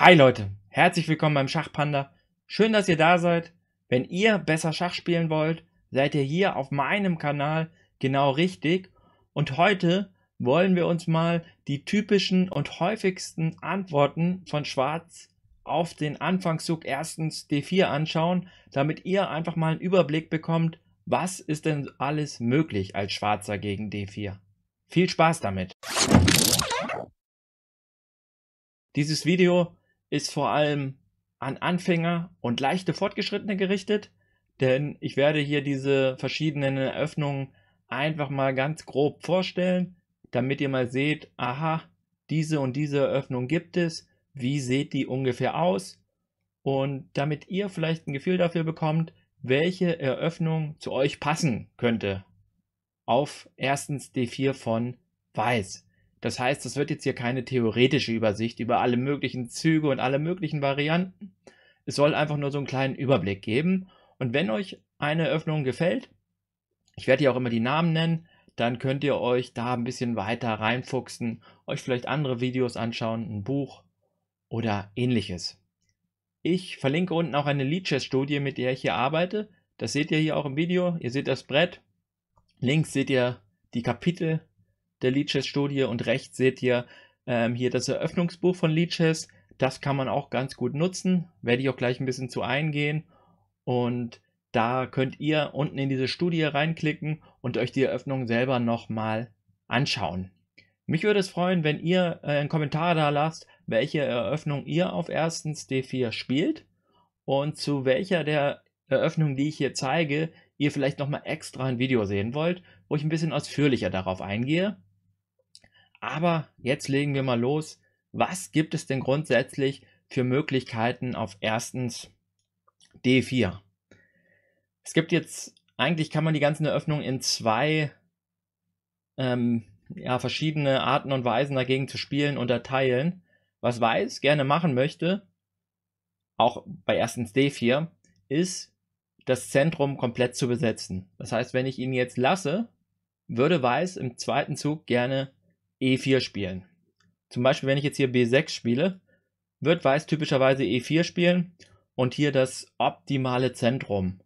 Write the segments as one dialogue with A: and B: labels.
A: Hi Leute, herzlich willkommen beim Schachpanda. Schön, dass ihr da seid. Wenn ihr besser Schach spielen wollt, seid ihr hier auf meinem Kanal genau richtig. Und heute wollen wir uns mal die typischen und häufigsten Antworten von Schwarz auf den Anfangszug erstens D4 anschauen, damit ihr einfach mal einen Überblick bekommt, was ist denn alles möglich als Schwarzer gegen D4. Viel Spaß damit! Dieses Video ist vor allem an Anfänger und leichte Fortgeschrittene gerichtet, denn ich werde hier diese verschiedenen Eröffnungen einfach mal ganz grob vorstellen, damit ihr mal seht, aha, diese und diese Eröffnung gibt es, wie sieht die ungefähr aus und damit ihr vielleicht ein Gefühl dafür bekommt, welche Eröffnung zu euch passen könnte. Auf erstens D4 von Weiß. Das heißt, es wird jetzt hier keine theoretische Übersicht über alle möglichen Züge und alle möglichen Varianten. Es soll einfach nur so einen kleinen Überblick geben. Und wenn euch eine Öffnung gefällt, ich werde hier auch immer die Namen nennen, dann könnt ihr euch da ein bisschen weiter reinfuchsen, euch vielleicht andere Videos anschauen, ein Buch oder ähnliches. Ich verlinke unten auch eine lead chess studie mit der ich hier arbeite. Das seht ihr hier auch im Video. Ihr seht das Brett. Links seht ihr die Kapitel, der Leeches-Studie und rechts seht ihr ähm, hier das Eröffnungsbuch von Leeches. Das kann man auch ganz gut nutzen. Werde ich auch gleich ein bisschen zu eingehen. Und da könnt ihr unten in diese Studie reinklicken und euch die Eröffnung selber nochmal anschauen. Mich würde es freuen, wenn ihr äh, einen Kommentar da lasst, welche Eröffnung ihr auf erstens D4 spielt und zu welcher der Eröffnungen, die ich hier zeige, ihr vielleicht nochmal extra ein Video sehen wollt, wo ich ein bisschen ausführlicher darauf eingehe. Aber jetzt legen wir mal los. Was gibt es denn grundsätzlich für Möglichkeiten auf erstens D4? Es gibt jetzt, eigentlich kann man die ganzen Eröffnungen in zwei ähm, ja, verschiedene Arten und Weisen dagegen zu spielen unterteilen. Was Weiß gerne machen möchte, auch bei erstens D4, ist das Zentrum komplett zu besetzen. Das heißt, wenn ich ihn jetzt lasse, würde Weiß im zweiten Zug gerne E4 spielen. Zum Beispiel, wenn ich jetzt hier B6 spiele, wird Weiß typischerweise E4 spielen und hier das optimale Zentrum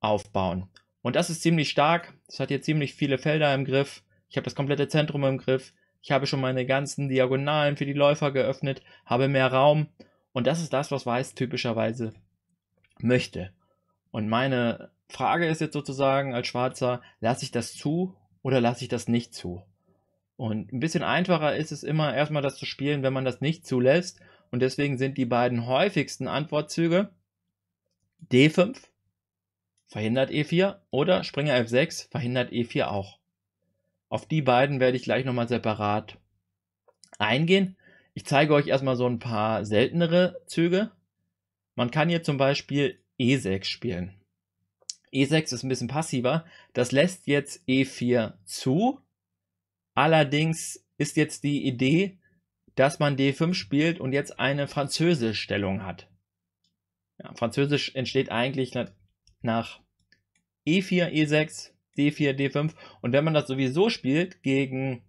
A: aufbauen. Und das ist ziemlich stark. Es hat hier ziemlich viele Felder im Griff. Ich habe das komplette Zentrum im Griff. Ich habe schon meine ganzen Diagonalen für die Läufer geöffnet, habe mehr Raum. Und das ist das, was Weiß typischerweise möchte. Und meine Frage ist jetzt sozusagen als Schwarzer, lasse ich das zu oder lasse ich das nicht zu? Und ein bisschen einfacher ist es immer, erstmal das zu spielen, wenn man das nicht zulässt. Und deswegen sind die beiden häufigsten Antwortzüge D5 verhindert E4 oder Springer F6 verhindert E4 auch. Auf die beiden werde ich gleich nochmal separat eingehen. Ich zeige euch erstmal so ein paar seltenere Züge. Man kann hier zum Beispiel E6 spielen. E6 ist ein bisschen passiver. Das lässt jetzt E4 zu, Allerdings ist jetzt die Idee, dass man D5 spielt und jetzt eine französische stellung hat. Ja, Französisch entsteht eigentlich nach E4, E6, D4, D5. Und wenn man das sowieso spielt gegen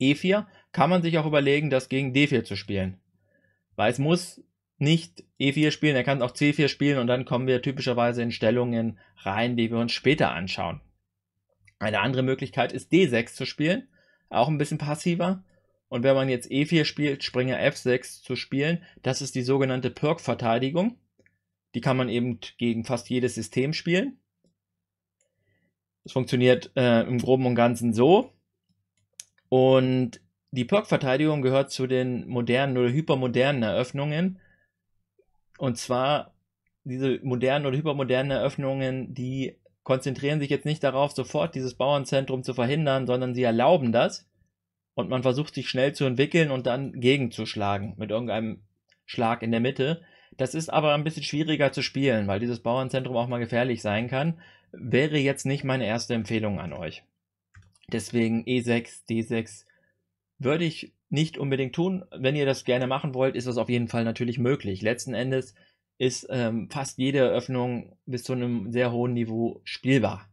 A: E4, kann man sich auch überlegen, das gegen D4 zu spielen. Weil es muss nicht E4 spielen, er kann auch C4 spielen und dann kommen wir typischerweise in Stellungen rein, die wir uns später anschauen. Eine andere Möglichkeit ist D6 zu spielen auch ein bisschen passiver. Und wenn man jetzt E4 spielt, Springer F6 zu spielen, das ist die sogenannte Perk-Verteidigung. Die kann man eben gegen fast jedes System spielen. Es funktioniert äh, im Groben und Ganzen so. Und die Perk-Verteidigung gehört zu den modernen oder hypermodernen Eröffnungen. Und zwar diese modernen oder hypermodernen Eröffnungen, die konzentrieren sich jetzt nicht darauf, sofort dieses Bauernzentrum zu verhindern, sondern sie erlauben das und man versucht sich schnell zu entwickeln und dann gegenzuschlagen mit irgendeinem Schlag in der Mitte. Das ist aber ein bisschen schwieriger zu spielen, weil dieses Bauernzentrum auch mal gefährlich sein kann. Wäre jetzt nicht meine erste Empfehlung an euch. Deswegen E6, D6 würde ich nicht unbedingt tun. Wenn ihr das gerne machen wollt, ist das auf jeden Fall natürlich möglich. Letzten Endes ist ähm, fast jede Eröffnung bis zu einem sehr hohen Niveau spielbar.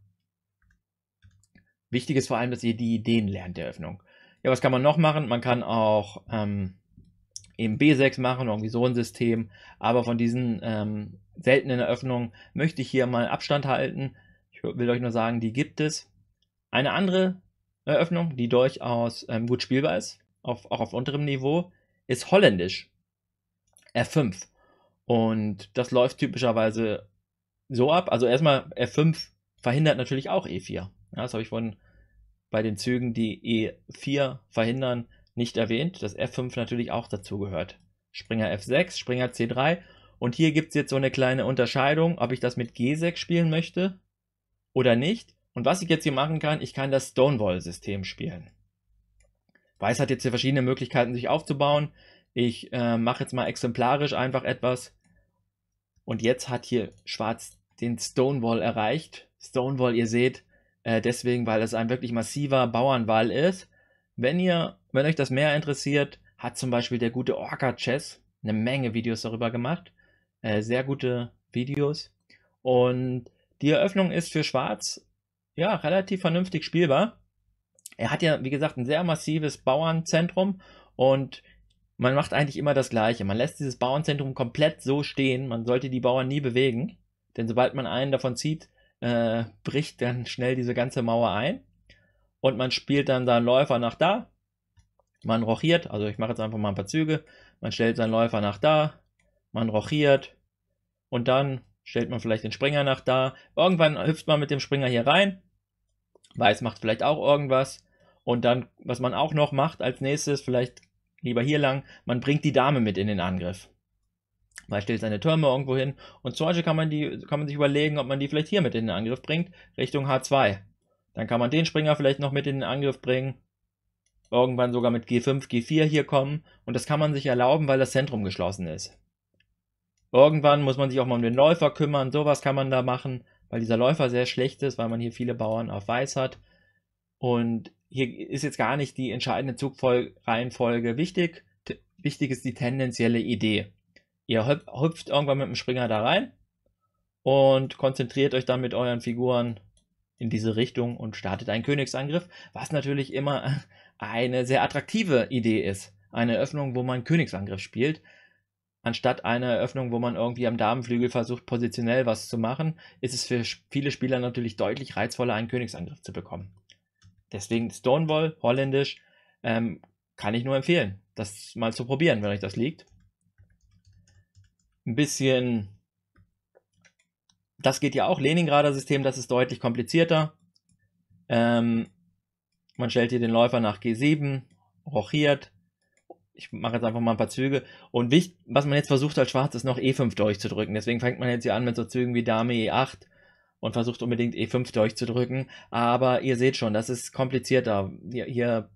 A: Wichtig ist vor allem, dass ihr die Ideen lernt der Eröffnung. Ja, was kann man noch machen? Man kann auch ähm, eben B6 machen, irgendwie so ein System. Aber von diesen ähm, seltenen Eröffnungen möchte ich hier mal Abstand halten. Ich will euch nur sagen, die gibt es. Eine andere Eröffnung, die durchaus ähm, gut spielbar ist, auf, auch auf unterem Niveau, ist holländisch. R5. Und das läuft typischerweise so ab. Also erstmal F5 verhindert natürlich auch E4. Ja, das habe ich vorhin bei den Zügen, die E4 verhindern, nicht erwähnt, dass F5 natürlich auch dazu gehört. Springer F6, Springer C3. Und hier gibt es jetzt so eine kleine Unterscheidung, ob ich das mit G6 spielen möchte oder nicht. Und was ich jetzt hier machen kann, ich kann das Stonewall-System spielen. Weiß hat jetzt hier verschiedene Möglichkeiten, sich aufzubauen. Ich äh, mache jetzt mal exemplarisch einfach etwas, und jetzt hat hier Schwarz den Stonewall erreicht. Stonewall, ihr seht, äh, deswegen, weil es ein wirklich massiver Bauernwall ist. Wenn ihr, wenn euch das mehr interessiert, hat zum Beispiel der gute Orca Chess eine Menge Videos darüber gemacht. Äh, sehr gute Videos. Und die Eröffnung ist für Schwarz ja relativ vernünftig spielbar. Er hat ja, wie gesagt, ein sehr massives Bauernzentrum und man macht eigentlich immer das Gleiche. Man lässt dieses Bauernzentrum komplett so stehen. Man sollte die Bauern nie bewegen, denn sobald man einen davon zieht, äh, bricht dann schnell diese ganze Mauer ein. Und man spielt dann seinen Läufer nach da. Man rochiert, also ich mache jetzt einfach mal ein paar Züge. Man stellt seinen Läufer nach da. Man rochiert. Und dann stellt man vielleicht den Springer nach da. Irgendwann hüpft man mit dem Springer hier rein. Weiß macht vielleicht auch irgendwas. Und dann, was man auch noch macht als nächstes, vielleicht lieber hier lang, man bringt die Dame mit in den Angriff. Man stellt seine Türme irgendwo hin und zum Beispiel kann man, die, kann man sich überlegen, ob man die vielleicht hier mit in den Angriff bringt, Richtung H2. Dann kann man den Springer vielleicht noch mit in den Angriff bringen, irgendwann sogar mit G5, G4 hier kommen und das kann man sich erlauben, weil das Zentrum geschlossen ist. Irgendwann muss man sich auch mal um den Läufer kümmern, sowas kann man da machen, weil dieser Läufer sehr schlecht ist, weil man hier viele Bauern auf Weiß hat und hier ist jetzt gar nicht die entscheidende Zugreihenfolge wichtig. T wichtig ist die tendenzielle Idee. Ihr hüpft irgendwann mit dem Springer da rein und konzentriert euch dann mit euren Figuren in diese Richtung und startet einen Königsangriff, was natürlich immer eine sehr attraktive Idee ist. Eine Eröffnung, wo man Königsangriff spielt, anstatt einer Eröffnung, wo man irgendwie am Damenflügel versucht, positionell was zu machen, ist es für viele Spieler natürlich deutlich reizvoller, einen Königsangriff zu bekommen. Deswegen Stonewall, holländisch, ähm, kann ich nur empfehlen, das mal zu probieren, wenn euch das liegt. Ein bisschen, das geht ja auch, Leningrader System, das ist deutlich komplizierter. Ähm, man stellt hier den Läufer nach G7, rochiert. Ich mache jetzt einfach mal ein paar Züge. Und wichtig, was man jetzt versucht als Schwarz ist noch E5 durchzudrücken. Deswegen fängt man jetzt hier an mit so Zügen wie Dame E8 und versucht unbedingt E5 durchzudrücken. Aber ihr seht schon, das ist komplizierter. Hier, hier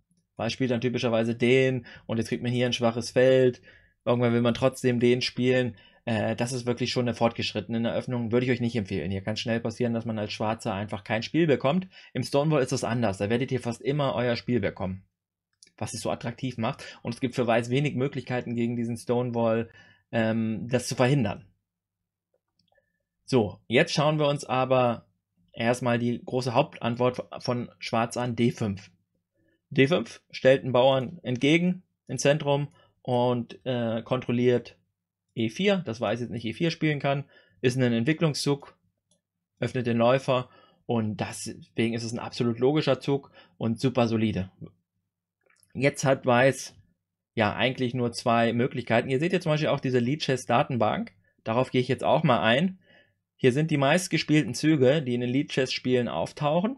A: spielt dann typischerweise den und jetzt kriegt man hier ein schwaches Feld. Irgendwann will man trotzdem den spielen. Äh, das ist wirklich schon eine fortgeschrittene Eröffnung. Würde ich euch nicht empfehlen. Hier kann schnell passieren, dass man als Schwarzer einfach kein Spiel bekommt. Im Stonewall ist das anders. Da werdet ihr fast immer euer Spiel bekommen. Was es so attraktiv macht. Und es gibt für Weiß wenig Möglichkeiten gegen diesen Stonewall, ähm, das zu verhindern. So, jetzt schauen wir uns aber erstmal die große Hauptantwort von Schwarz an, D5. D5 stellt einen Bauern entgegen im Zentrum und äh, kontrolliert E4, das weiß jetzt nicht E4 spielen kann, ist ein Entwicklungszug, öffnet den Läufer und deswegen ist es ein absolut logischer Zug und super solide. Jetzt hat Weiß ja eigentlich nur zwei Möglichkeiten. Ihr seht jetzt zum Beispiel auch diese Leadchess Datenbank. Darauf gehe ich jetzt auch mal ein. Hier sind die meistgespielten Züge, die in den Lead Chess Spielen auftauchen.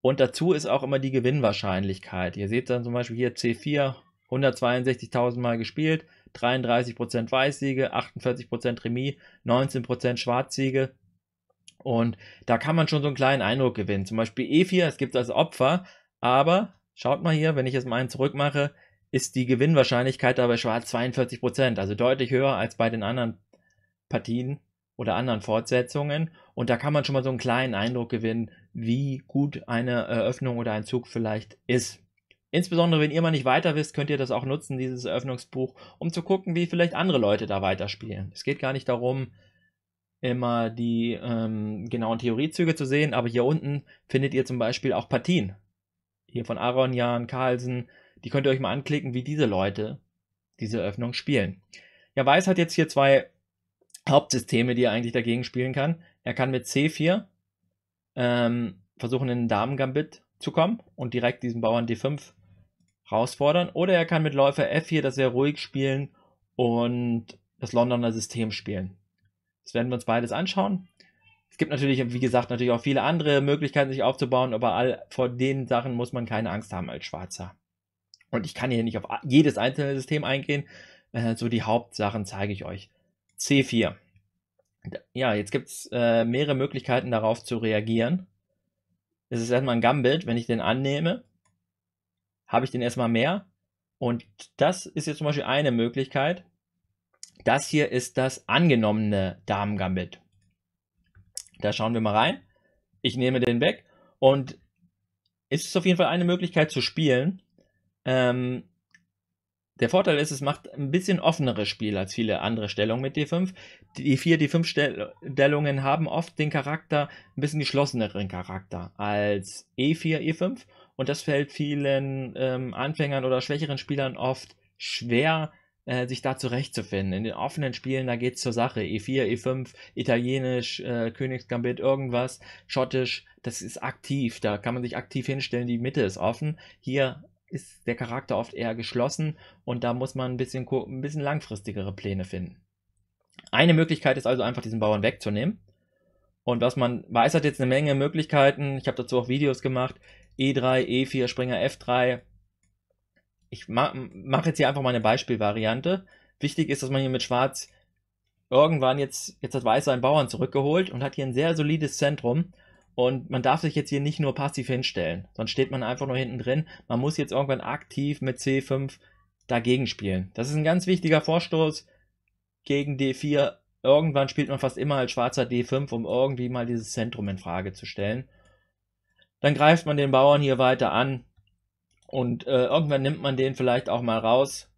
A: Und dazu ist auch immer die Gewinnwahrscheinlichkeit. Ihr seht dann zum Beispiel hier C4, 162.000 Mal gespielt, 33% Weißsiege, 48% Remis, 19% Schwarzsiege. Und da kann man schon so einen kleinen Eindruck gewinnen. Zum Beispiel E4, es gibt als Opfer, aber schaut mal hier, wenn ich jetzt meinen zurückmache, ist die Gewinnwahrscheinlichkeit dabei schwarz 42%, also deutlich höher als bei den anderen Partien oder anderen Fortsetzungen. Und da kann man schon mal so einen kleinen Eindruck gewinnen, wie gut eine Eröffnung oder ein Zug vielleicht ist. Insbesondere wenn ihr mal nicht weiter wisst, könnt ihr das auch nutzen, dieses Eröffnungsbuch, um zu gucken, wie vielleicht andere Leute da weiterspielen. Es geht gar nicht darum, immer die ähm, genauen Theoriezüge zu sehen, aber hier unten findet ihr zum Beispiel auch Partien. Hier von Aaron, Jan, Carlsen, die könnt ihr euch mal anklicken, wie diese Leute diese Eröffnung spielen. Ja, Weiß hat jetzt hier zwei Hauptsysteme, die er eigentlich dagegen spielen kann. Er kann mit C4 ähm, versuchen, in den Damen-Gambit zu kommen und direkt diesen Bauern D5 herausfordern. Oder er kann mit Läufer F4 das sehr ruhig spielen und das Londoner System spielen. Das werden wir uns beides anschauen. Es gibt natürlich, wie gesagt, natürlich auch viele andere Möglichkeiten, sich aufzubauen, aber all, vor den Sachen muss man keine Angst haben als Schwarzer. Und ich kann hier nicht auf jedes einzelne System eingehen, äh, so die Hauptsachen zeige ich euch. C4. Ja, jetzt gibt es äh, mehrere Möglichkeiten darauf zu reagieren. Es ist erstmal ein Gambit, wenn ich den annehme, habe ich den erstmal mehr. Und das ist jetzt zum Beispiel eine Möglichkeit. Das hier ist das angenommene Damen-Gambit. Da schauen wir mal rein. Ich nehme den weg und es ist auf jeden Fall eine Möglichkeit zu spielen. Ähm, der Vorteil ist, es macht ein bisschen offeneres Spiel als viele andere Stellungen mit D5. Die 4, D5-Stellungen haben oft den Charakter, ein bisschen geschlosseneren Charakter als E4, E5. Und das fällt vielen ähm, Anfängern oder schwächeren Spielern oft schwer, äh, sich da zurechtzufinden. In den offenen Spielen, da geht es zur Sache. E4, E5, Italienisch, äh, Königsgambit, irgendwas, Schottisch, das ist aktiv. Da kann man sich aktiv hinstellen, die Mitte ist offen. Hier ist der Charakter oft eher geschlossen und da muss man ein bisschen, ein bisschen langfristigere Pläne finden. Eine Möglichkeit ist also einfach, diesen Bauern wegzunehmen. Und was man weiß, hat jetzt eine Menge Möglichkeiten. Ich habe dazu auch Videos gemacht. E3, E4, Springer F3. Ich mache jetzt hier einfach mal eine Beispielvariante. Wichtig ist, dass man hier mit Schwarz irgendwann jetzt, jetzt hat Weiß seinen Bauern zurückgeholt und hat hier ein sehr solides Zentrum. Und man darf sich jetzt hier nicht nur passiv hinstellen, sonst steht man einfach nur hinten drin. Man muss jetzt irgendwann aktiv mit C5 dagegen spielen. Das ist ein ganz wichtiger Vorstoß gegen D4. Irgendwann spielt man fast immer als schwarzer D5, um irgendwie mal dieses Zentrum in Frage zu stellen. Dann greift man den Bauern hier weiter an und äh, irgendwann nimmt man den vielleicht auch mal raus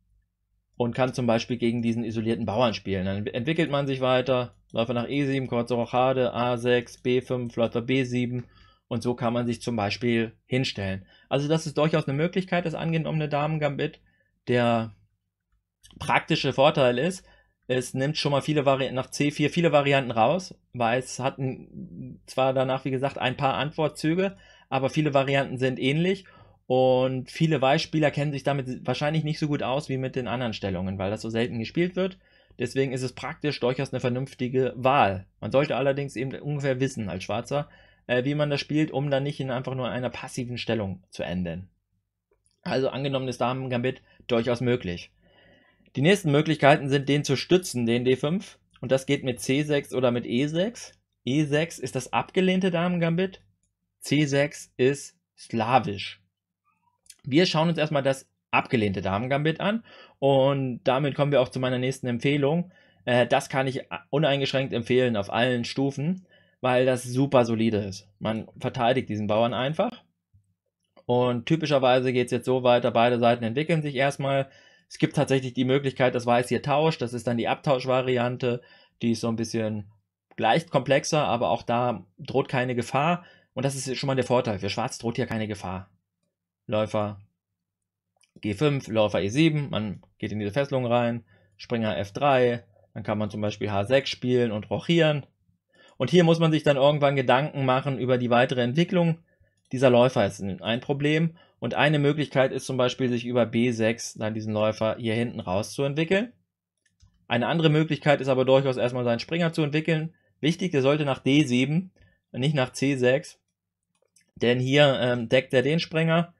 A: und kann zum Beispiel gegen diesen isolierten Bauern spielen. Dann entwickelt man sich weiter, Läufer nach E7, kurze Rochade, A6, B5, Läufer B7 und so kann man sich zum Beispiel hinstellen. Also das ist durchaus eine Möglichkeit, das angenommene Damen-Gambit. Der praktische Vorteil ist, es nimmt schon mal viele Varianten nach C4 viele Varianten raus, weil es hat zwar danach, wie gesagt, ein paar Antwortzüge, aber viele Varianten sind ähnlich und viele Weißspieler kennen sich damit wahrscheinlich nicht so gut aus wie mit den anderen Stellungen, weil das so selten gespielt wird. Deswegen ist es praktisch durchaus eine vernünftige Wahl. Man sollte allerdings eben ungefähr wissen als Schwarzer, äh, wie man das spielt, um dann nicht in einfach nur einer passiven Stellung zu enden. Also angenommen ist Damen-Gambit durchaus möglich. Die nächsten Möglichkeiten sind den zu stützen, den D5. Und das geht mit C6 oder mit E6. E6 ist das abgelehnte Damen-Gambit. C6 ist slawisch. Wir schauen uns erstmal das abgelehnte Damen-Gambit an und damit kommen wir auch zu meiner nächsten Empfehlung. Äh, das kann ich uneingeschränkt empfehlen auf allen Stufen, weil das super solide ist. Man verteidigt diesen Bauern einfach. Und typischerweise geht es jetzt so weiter, beide Seiten entwickeln sich erstmal. Es gibt tatsächlich die Möglichkeit, dass Weiß hier tauscht. Das ist dann die Abtauschvariante. Die ist so ein bisschen leicht komplexer, aber auch da droht keine Gefahr. Und das ist schon mal der Vorteil. Für Schwarz droht hier keine Gefahr. Läufer G5, Läufer E7, man geht in diese Fesselung rein, Springer F3, dann kann man zum Beispiel H6 spielen und rochieren. Und hier muss man sich dann irgendwann Gedanken machen über die weitere Entwicklung. Dieser Läufer ist ein Problem. Und eine Möglichkeit ist zum Beispiel, sich über B6 dann diesen Läufer hier hinten rauszuentwickeln. Eine andere Möglichkeit ist aber durchaus erstmal seinen Springer zu entwickeln. Wichtig, der sollte nach D7, nicht nach C6. Denn hier ähm, deckt er den Springer,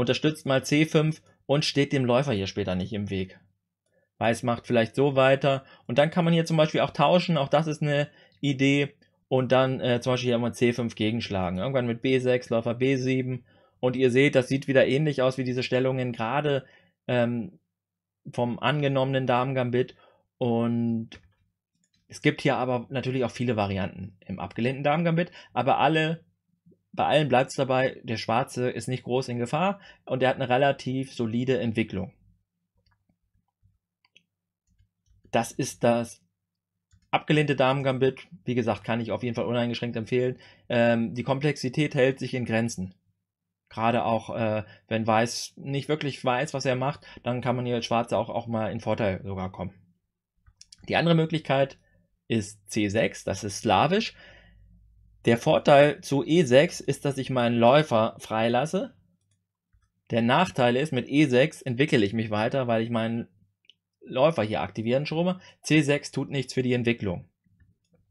A: unterstützt mal C5 und steht dem Läufer hier später nicht im Weg. Weiß macht vielleicht so weiter und dann kann man hier zum Beispiel auch tauschen, auch das ist eine Idee und dann äh, zum Beispiel hier immer C5 gegenschlagen. Irgendwann mit B6, Läufer B7 und ihr seht, das sieht wieder ähnlich aus wie diese Stellungen gerade ähm, vom angenommenen Damengambit und es gibt hier aber natürlich auch viele Varianten im abgelehnten Damengambit, aber alle bei allen bleibt es dabei, der Schwarze ist nicht groß in Gefahr und er hat eine relativ solide Entwicklung. Das ist das abgelehnte Damen-Gambit. Wie gesagt, kann ich auf jeden Fall uneingeschränkt empfehlen. Ähm, die Komplexität hält sich in Grenzen. Gerade auch, äh, wenn Weiß nicht wirklich weiß, was er macht, dann kann man hier als Schwarze auch, auch mal in Vorteil sogar kommen. Die andere Möglichkeit ist C6, das ist slawisch. Der Vorteil zu E6 ist, dass ich meinen Läufer freilasse. Der Nachteil ist, mit E6 entwickle ich mich weiter, weil ich meinen Läufer hier aktivieren schrumme. C6 tut nichts für die Entwicklung.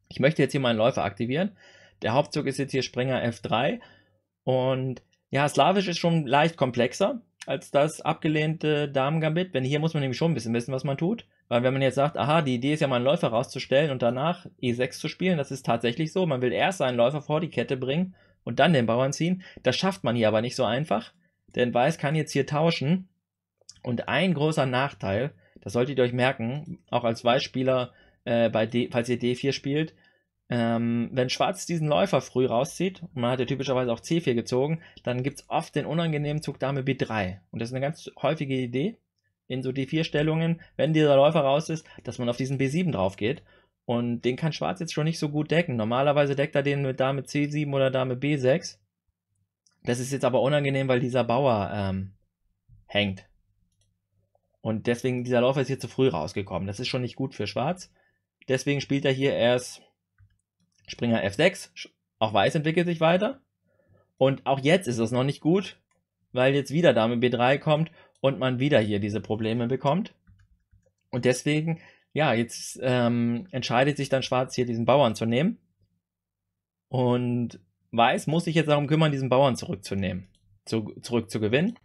A: Ich möchte jetzt hier meinen Läufer aktivieren. Der Hauptzug ist jetzt hier Springer F3. Und ja, Slavisch ist schon leicht komplexer als das abgelehnte Damen-Gambit. Wenn hier muss man nämlich schon ein bisschen wissen, was man tut. Weil wenn man jetzt sagt, aha, die Idee ist ja mal einen Läufer rauszustellen und danach E6 zu spielen, das ist tatsächlich so. Man will erst seinen Läufer vor die Kette bringen und dann den Bauern ziehen. Das schafft man hier aber nicht so einfach. Denn Weiß kann jetzt hier tauschen. Und ein großer Nachteil, das solltet ihr euch merken, auch als Weißspieler, äh, bei D, falls ihr D4 spielt, ähm, wenn Schwarz diesen Läufer früh rauszieht, und man hat ja typischerweise auch C4 gezogen, dann gibt es oft den unangenehmen Zug Dame B3. Und das ist eine ganz häufige Idee in so D4-Stellungen, wenn dieser Läufer raus ist, dass man auf diesen B7 drauf geht. Und den kann Schwarz jetzt schon nicht so gut decken. Normalerweise deckt er den mit Dame C7 oder Dame B6. Das ist jetzt aber unangenehm, weil dieser Bauer ähm, hängt. Und deswegen, dieser Läufer ist hier zu früh rausgekommen. Das ist schon nicht gut für Schwarz. Deswegen spielt er hier erst Springer F6, auch Weiß entwickelt sich weiter. Und auch jetzt ist es noch nicht gut, weil jetzt wieder Dame B3 kommt und man wieder hier diese Probleme bekommt. Und deswegen, ja, jetzt ähm, entscheidet sich dann Schwarz hier diesen Bauern zu nehmen. Und Weiß muss sich jetzt darum kümmern, diesen Bauern zurückzunehmen, zu, zurückzugewinnen.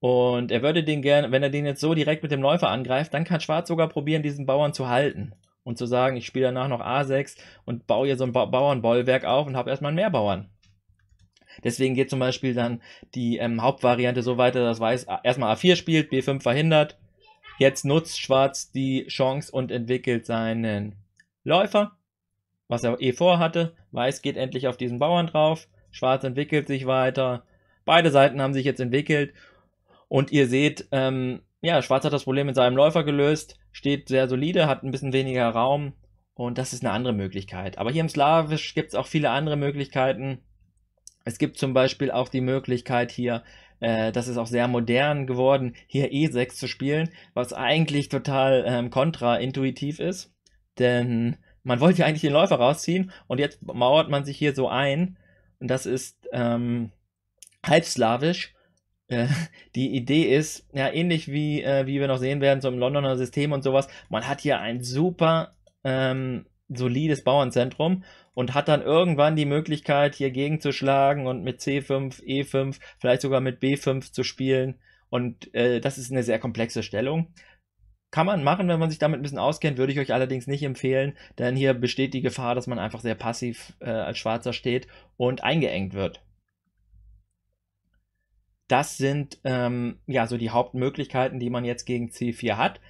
A: Und er würde den gerne, wenn er den jetzt so direkt mit dem Läufer angreift, dann kann Schwarz sogar probieren, diesen Bauern zu halten und zu sagen, ich spiele danach noch A6 und baue hier so ein ba Bauernbollwerk auf und habe erstmal mehr Bauern. Deswegen geht zum Beispiel dann die ähm, Hauptvariante so weiter, dass Weiß erstmal A4 spielt, B5 verhindert. Jetzt nutzt Schwarz die Chance und entwickelt seinen Läufer, was er eh vorhatte. Weiß geht endlich auf diesen Bauern drauf. Schwarz entwickelt sich weiter. Beide Seiten haben sich jetzt entwickelt. Und ihr seht, ähm, ja, Schwarz hat das Problem mit seinem Läufer gelöst, steht sehr solide, hat ein bisschen weniger Raum und das ist eine andere Möglichkeit. Aber hier im Slawisch gibt es auch viele andere Möglichkeiten. Es gibt zum Beispiel auch die Möglichkeit hier, äh, das ist auch sehr modern geworden, hier E6 zu spielen, was eigentlich total ähm, kontraintuitiv ist. Denn man wollte ja eigentlich den Läufer rausziehen und jetzt mauert man sich hier so ein. Und das ist ähm, slawisch äh, die Idee ist, ja, ähnlich wie, äh, wie wir noch sehen werden, so im Londoner System und sowas, man hat hier ein super ähm, solides Bauernzentrum und hat dann irgendwann die Möglichkeit, hier gegenzuschlagen und mit C5, E5, vielleicht sogar mit B5 zu spielen. Und äh, das ist eine sehr komplexe Stellung. Kann man machen, wenn man sich damit ein bisschen auskennt, würde ich euch allerdings nicht empfehlen, denn hier besteht die Gefahr, dass man einfach sehr passiv äh, als Schwarzer steht und eingeengt wird. Das sind ähm, ja so die Hauptmöglichkeiten, die man jetzt gegen C4 hat.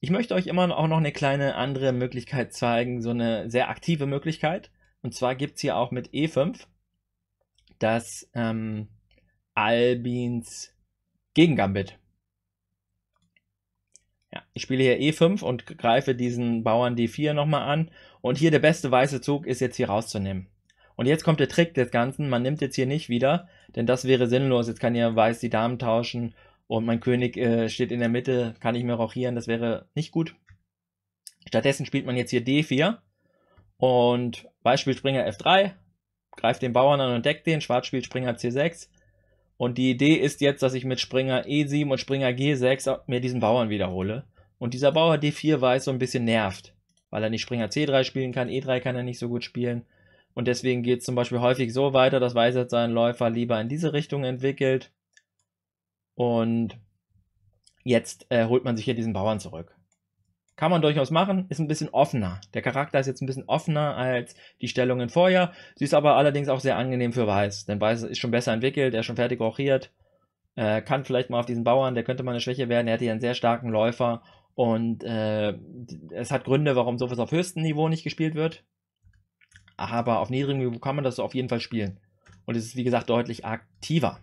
A: Ich möchte euch immer auch noch eine kleine andere Möglichkeit zeigen, so eine sehr aktive Möglichkeit. Und zwar gibt es hier auch mit E5 das ähm, Albins Gegengambit. Ja, ich spiele hier E5 und greife diesen Bauern D4 nochmal an. Und hier der beste weiße Zug ist jetzt hier rauszunehmen. Und jetzt kommt der Trick des Ganzen. Man nimmt jetzt hier nicht wieder denn das wäre sinnlos. Jetzt kann ja Weiß die Damen tauschen und mein König äh, steht in der Mitte, kann ich mir rochieren, das wäre nicht gut. Stattdessen spielt man jetzt hier D4 und Weiß spielt Springer F3, greift den Bauern an und deckt den, Schwarz spielt Springer C6 und die Idee ist jetzt, dass ich mit Springer E7 und Springer G6 mir diesen Bauern wiederhole und dieser Bauer D4 Weiß so ein bisschen nervt, weil er nicht Springer C3 spielen kann, E3 kann er nicht so gut spielen und deswegen geht es zum Beispiel häufig so weiter, dass Weisheit seinen Läufer lieber in diese Richtung entwickelt. Und jetzt äh, holt man sich hier diesen Bauern zurück. Kann man durchaus machen, ist ein bisschen offener. Der Charakter ist jetzt ein bisschen offener als die Stellungen vorher. Sie ist aber allerdings auch sehr angenehm für Weiß, denn Weiß ist schon besser entwickelt, er ist schon fertig rochiert. Äh, kann vielleicht mal auf diesen Bauern, der könnte mal eine Schwäche werden, er hat hier einen sehr starken Läufer und äh, es hat Gründe, warum sowas auf höchstem Niveau nicht gespielt wird aber auf niedrigem Niveau kann man das auf jeden Fall spielen. Und es ist, wie gesagt, deutlich aktiver.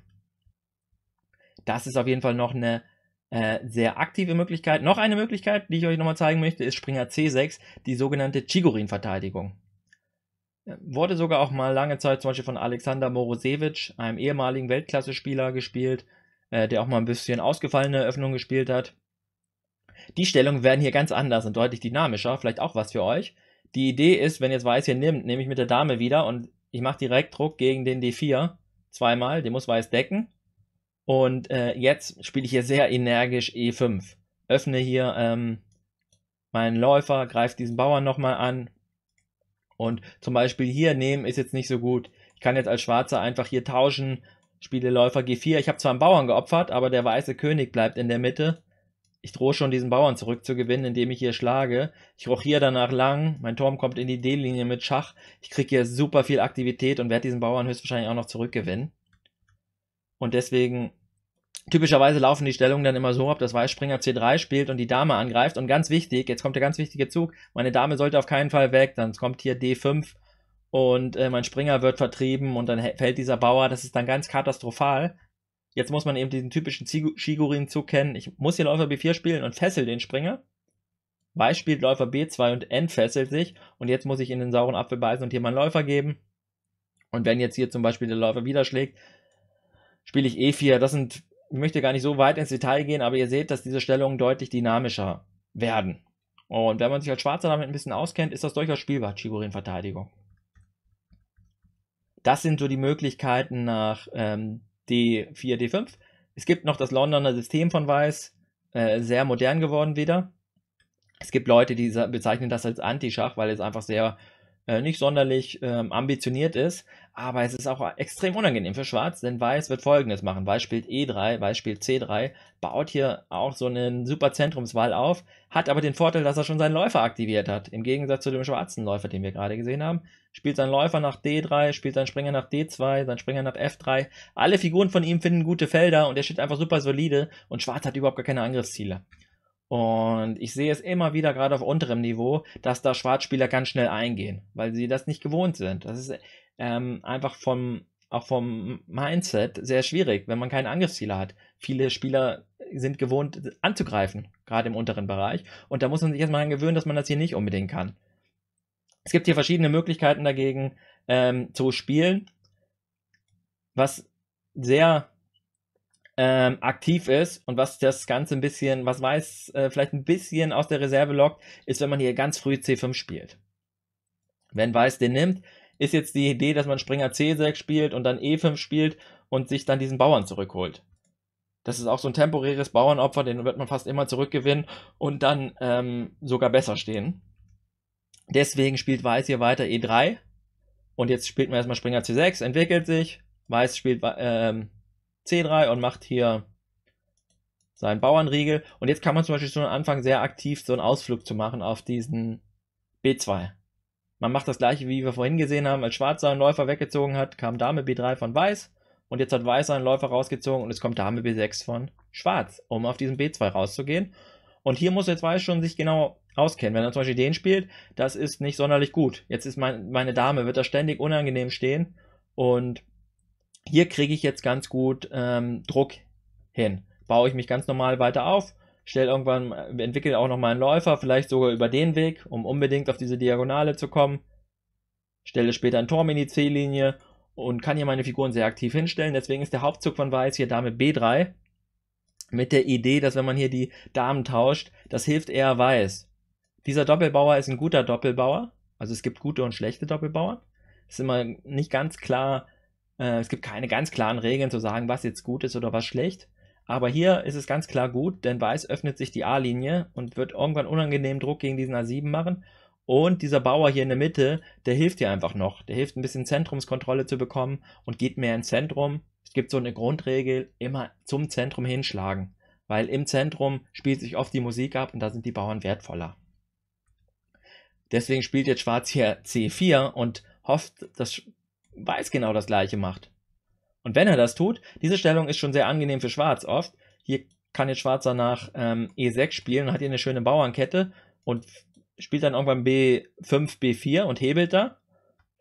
A: Das ist auf jeden Fall noch eine äh, sehr aktive Möglichkeit. Noch eine Möglichkeit, die ich euch nochmal zeigen möchte, ist Springer C6, die sogenannte Chigorin-Verteidigung. Äh, wurde sogar auch mal lange Zeit zum Beispiel von Alexander Morosevic, einem ehemaligen Weltklasse-Spieler, gespielt, äh, der auch mal ein bisschen ausgefallene Öffnung gespielt hat. Die Stellungen werden hier ganz anders und deutlich dynamischer, vielleicht auch was für euch. Die Idee ist, wenn jetzt Weiß hier nimmt, nehme ich mit der Dame wieder und ich mache direkt Druck gegen den D4 zweimal, den muss Weiß decken. Und äh, jetzt spiele ich hier sehr energisch E5. Öffne hier ähm, meinen Läufer, greife diesen Bauern nochmal an. Und zum Beispiel hier nehmen ist jetzt nicht so gut. Ich kann jetzt als Schwarzer einfach hier tauschen, spiele Läufer G4. Ich habe zwar einen Bauern geopfert, aber der weiße König bleibt in der Mitte. Ich drohe schon, diesen Bauern zurückzugewinnen, indem ich hier schlage. Ich rochiere danach lang. Mein Turm kommt in die D-Linie mit Schach. Ich kriege hier super viel Aktivität und werde diesen Bauern höchstwahrscheinlich auch noch zurückgewinnen. Und deswegen, typischerweise laufen die Stellungen dann immer so ab, dass Weißspringer C3 spielt und die Dame angreift. Und ganz wichtig, jetzt kommt der ganz wichtige Zug. Meine Dame sollte auf keinen Fall weg. Dann kommt hier D5 und äh, mein Springer wird vertrieben und dann fällt dieser Bauer. Das ist dann ganz katastrophal. Jetzt muss man eben diesen typischen Shigurin-Zug kennen. Ich muss hier Läufer B4 spielen und fessel den Springer. Weiß spielt Läufer B2 und entfesselt sich. Und jetzt muss ich in den sauren Apfel beißen und hier meinen Läufer geben. Und wenn jetzt hier zum Beispiel der Läufer wieder schlägt, spiele ich E4. Das sind, ich möchte gar nicht so weit ins Detail gehen, aber ihr seht, dass diese Stellungen deutlich dynamischer werden. Und wenn man sich als Schwarzer damit ein bisschen auskennt, ist das durchaus spielbar, Chigurin-Verteidigung. Das sind so die Möglichkeiten nach ähm, D4, D5. Es gibt noch das Londoner System von Weiß, äh, sehr modern geworden wieder. Es gibt Leute, die bezeichnen das als Anti-Schach, weil es einfach sehr äh, nicht sonderlich äh, ambitioniert ist. Aber es ist auch extrem unangenehm für Schwarz, denn Weiß wird folgendes machen. Weiß spielt E3, Weiß spielt C3, baut hier auch so einen super Zentrumswall auf, hat aber den Vorteil, dass er schon seinen Läufer aktiviert hat. Im Gegensatz zu dem schwarzen Läufer, den wir gerade gesehen haben. Spielt sein Läufer nach D3, spielt sein Springer nach D2, sein Springer nach F3. Alle Figuren von ihm finden gute Felder und er steht einfach super solide und Schwarz hat überhaupt gar keine Angriffsziele. Und ich sehe es immer wieder, gerade auf unterem Niveau, dass da Schwarzspieler ganz schnell eingehen, weil sie das nicht gewohnt sind. Das ist ähm, einfach vom, auch vom Mindset sehr schwierig, wenn man keinen Angriffsziele hat. Viele Spieler sind gewohnt anzugreifen, gerade im unteren Bereich. Und da muss man sich erstmal daran gewöhnen, dass man das hier nicht unbedingt kann. Es gibt hier verschiedene Möglichkeiten dagegen ähm, zu spielen. Was sehr ähm, aktiv ist und was das Ganze ein bisschen, was weiß, äh, vielleicht ein bisschen aus der Reserve lockt, ist, wenn man hier ganz früh C5 spielt. Wenn Weiß den nimmt, ist jetzt die Idee, dass man Springer C6 spielt und dann E5 spielt und sich dann diesen Bauern zurückholt. Das ist auch so ein temporäres Bauernopfer, den wird man fast immer zurückgewinnen und dann ähm, sogar besser stehen. Deswegen spielt Weiß hier weiter E3 und jetzt spielt man erstmal Springer C6, entwickelt sich, Weiß spielt äh, ähm, C3 und macht hier seinen Bauernriegel und jetzt kann man zum Beispiel schon anfangen, sehr aktiv so einen Ausflug zu machen auf diesen B2. Man macht das gleiche, wie wir vorhin gesehen haben, als Schwarz seinen Läufer weggezogen hat, kam Dame B3 von Weiß und jetzt hat Weiß seinen Läufer rausgezogen und es kommt Dame B6 von Schwarz, um auf diesen B2 rauszugehen. Und hier muss jetzt Weiß schon sich genau auskennen. Wenn er zum Beispiel den spielt, das ist nicht sonderlich gut. Jetzt ist mein, meine Dame, wird da ständig unangenehm stehen und hier kriege ich jetzt ganz gut ähm, Druck hin. Baue ich mich ganz normal weiter auf schnell irgendwann, äh, entwickeln auch nochmal einen Läufer, vielleicht sogar über den Weg, um unbedingt auf diese Diagonale zu kommen. Stelle später ein Turm in die C-Linie und kann hier meine Figuren sehr aktiv hinstellen. Deswegen ist der Hauptzug von Weiß hier Dame B3 mit der Idee, dass wenn man hier die Damen tauscht, das hilft eher Weiß. Dieser Doppelbauer ist ein guter Doppelbauer. Also es gibt gute und schlechte Doppelbauern. Es ist immer nicht ganz klar, äh, es gibt keine ganz klaren Regeln zu sagen, was jetzt gut ist oder was schlecht. Aber hier ist es ganz klar gut, denn Weiß öffnet sich die A-Linie und wird irgendwann unangenehmen Druck gegen diesen A7 machen. Und dieser Bauer hier in der Mitte, der hilft dir einfach noch. Der hilft ein bisschen Zentrumskontrolle zu bekommen und geht mehr ins Zentrum. Es gibt so eine Grundregel, immer zum Zentrum hinschlagen. Weil im Zentrum spielt sich oft die Musik ab und da sind die Bauern wertvoller. Deswegen spielt jetzt Schwarz hier C4 und hofft, dass Weiß genau das gleiche macht. Und wenn er das tut, diese Stellung ist schon sehr angenehm für Schwarz oft. Hier kann jetzt Schwarzer nach ähm, E6 spielen und hat hier eine schöne Bauernkette und spielt dann irgendwann B5, B4 und hebelt da,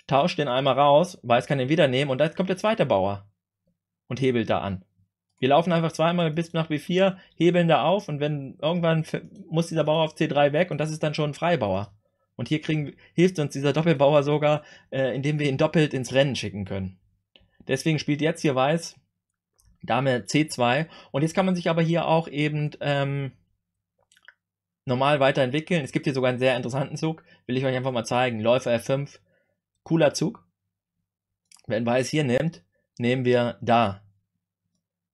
A: tauscht den einmal raus, Weiß kann den wieder nehmen und jetzt kommt der zweite Bauer und hebelt da an. Wir laufen einfach zweimal bis nach B4, hebeln da auf und wenn irgendwann muss dieser Bauer auf C3 weg und das ist dann schon ein Freibauer. Und hier kriegen, hilft uns dieser Doppelbauer sogar, äh, indem wir ihn doppelt ins Rennen schicken können. Deswegen spielt jetzt hier Weiß, Dame C2. Und jetzt kann man sich aber hier auch eben ähm, normal weiterentwickeln. Es gibt hier sogar einen sehr interessanten Zug. Will ich euch einfach mal zeigen. Läufer F5. Cooler Zug. Wenn Weiß hier nimmt, nehmen wir da.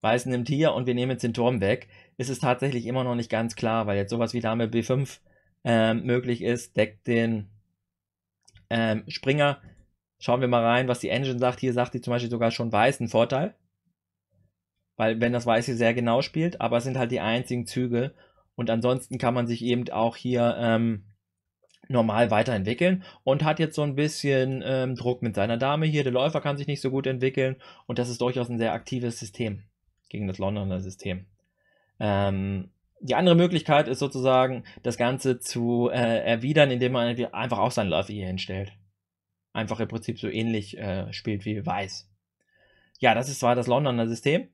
A: Weiß nimmt hier und wir nehmen jetzt den Turm weg. Ist es tatsächlich immer noch nicht ganz klar, weil jetzt sowas wie Dame B5 ähm, möglich ist. Deckt den ähm, Springer Schauen wir mal rein, was die Engine sagt. Hier sagt die zum Beispiel sogar schon weiß, ein Vorteil. Weil wenn das Weiße sehr genau spielt, aber es sind halt die einzigen Züge. Und ansonsten kann man sich eben auch hier ähm, normal weiterentwickeln und hat jetzt so ein bisschen ähm, Druck mit seiner Dame hier. Der Läufer kann sich nicht so gut entwickeln und das ist durchaus ein sehr aktives System gegen das Londoner System. Ähm, die andere Möglichkeit ist sozusagen, das Ganze zu äh, erwidern, indem man einfach auch seinen Läufer hier hinstellt einfach im Prinzip so ähnlich äh, spielt wie Weiß. Ja, das ist zwar das Londoner System.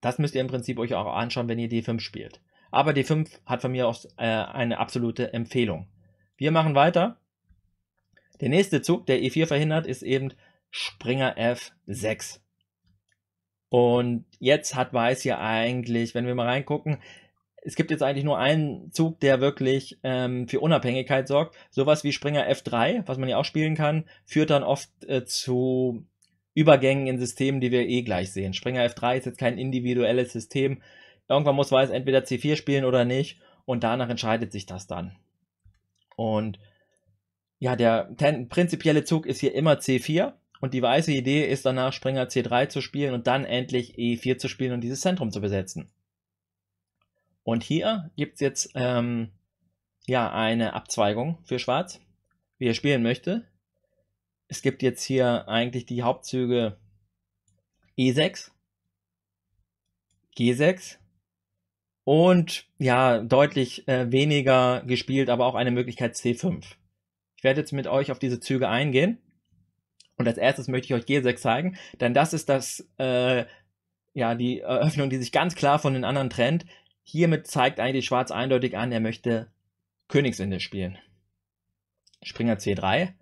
A: Das müsst ihr im Prinzip euch auch anschauen, wenn ihr D5 spielt. Aber D5 hat von mir aus äh, eine absolute Empfehlung. Wir machen weiter. Der nächste Zug, der E4 verhindert, ist eben Springer F6. Und jetzt hat Weiß hier eigentlich, wenn wir mal reingucken, es gibt jetzt eigentlich nur einen Zug, der wirklich ähm, für Unabhängigkeit sorgt. Sowas wie Springer F3, was man ja auch spielen kann, führt dann oft äh, zu Übergängen in Systemen, die wir eh gleich sehen. Springer F3 ist jetzt kein individuelles System. Irgendwann muss Weiß entweder C4 spielen oder nicht und danach entscheidet sich das dann. Und ja, der prinzipielle Zug ist hier immer C4 und die weiße Idee ist danach Springer C3 zu spielen und dann endlich E4 zu spielen und dieses Zentrum zu besetzen. Und hier gibt es jetzt ähm, ja eine Abzweigung für Schwarz, wie er spielen möchte. Es gibt jetzt hier eigentlich die Hauptzüge E6, G6 und ja, deutlich äh, weniger gespielt, aber auch eine Möglichkeit C5. Ich werde jetzt mit euch auf diese Züge eingehen. Und als erstes möchte ich euch G6 zeigen, denn das ist das, äh, ja, die Eröffnung, die sich ganz klar von den anderen trennt. Hiermit zeigt eigentlich Schwarz eindeutig an, er möchte Königsinde spielen. Springer C3.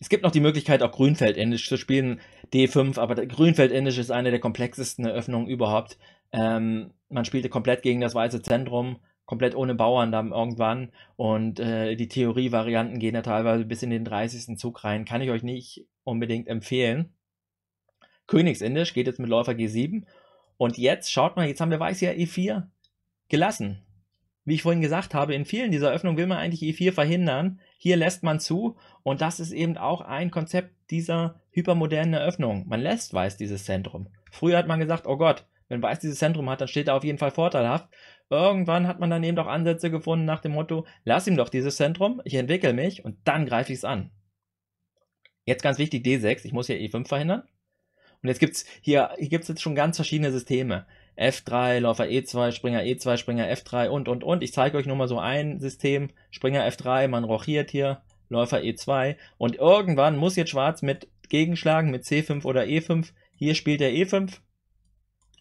A: Es gibt noch die Möglichkeit, auch Grünfeldendisch zu spielen, D5, aber Grünfeldendisch ist eine der komplexesten Eröffnungen überhaupt. Ähm, man spielte komplett gegen das weiße Zentrum, komplett ohne Bauern dann irgendwann und äh, die Theorievarianten gehen ja teilweise bis in den 30. Zug rein. Kann ich euch nicht unbedingt empfehlen. Königsindisch geht jetzt mit Läufer G7 und jetzt schaut mal, jetzt haben wir Weiß ja E4, gelassen. Wie ich vorhin gesagt habe, in vielen dieser Öffnungen will man eigentlich E4 verhindern. Hier lässt man zu und das ist eben auch ein Konzept dieser hypermodernen Eröffnung. Man lässt weiß dieses Zentrum. Früher hat man gesagt, oh Gott, wenn weiß dieses Zentrum hat, dann steht er auf jeden Fall vorteilhaft. Irgendwann hat man dann eben doch Ansätze gefunden nach dem Motto, lass ihm doch dieses Zentrum, ich entwickle mich und dann greife ich es an. Jetzt ganz wichtig D6, ich muss hier E5 verhindern. Und jetzt gibt's hier, hier gibt's jetzt schon ganz verschiedene Systeme. F3, Läufer E2, Springer E2, Springer F3 und, und, und. Ich zeige euch nur mal so ein System. Springer F3, man rochiert hier, Läufer E2. Und irgendwann muss jetzt Schwarz mit gegenschlagen, mit C5 oder E5. Hier spielt er E5.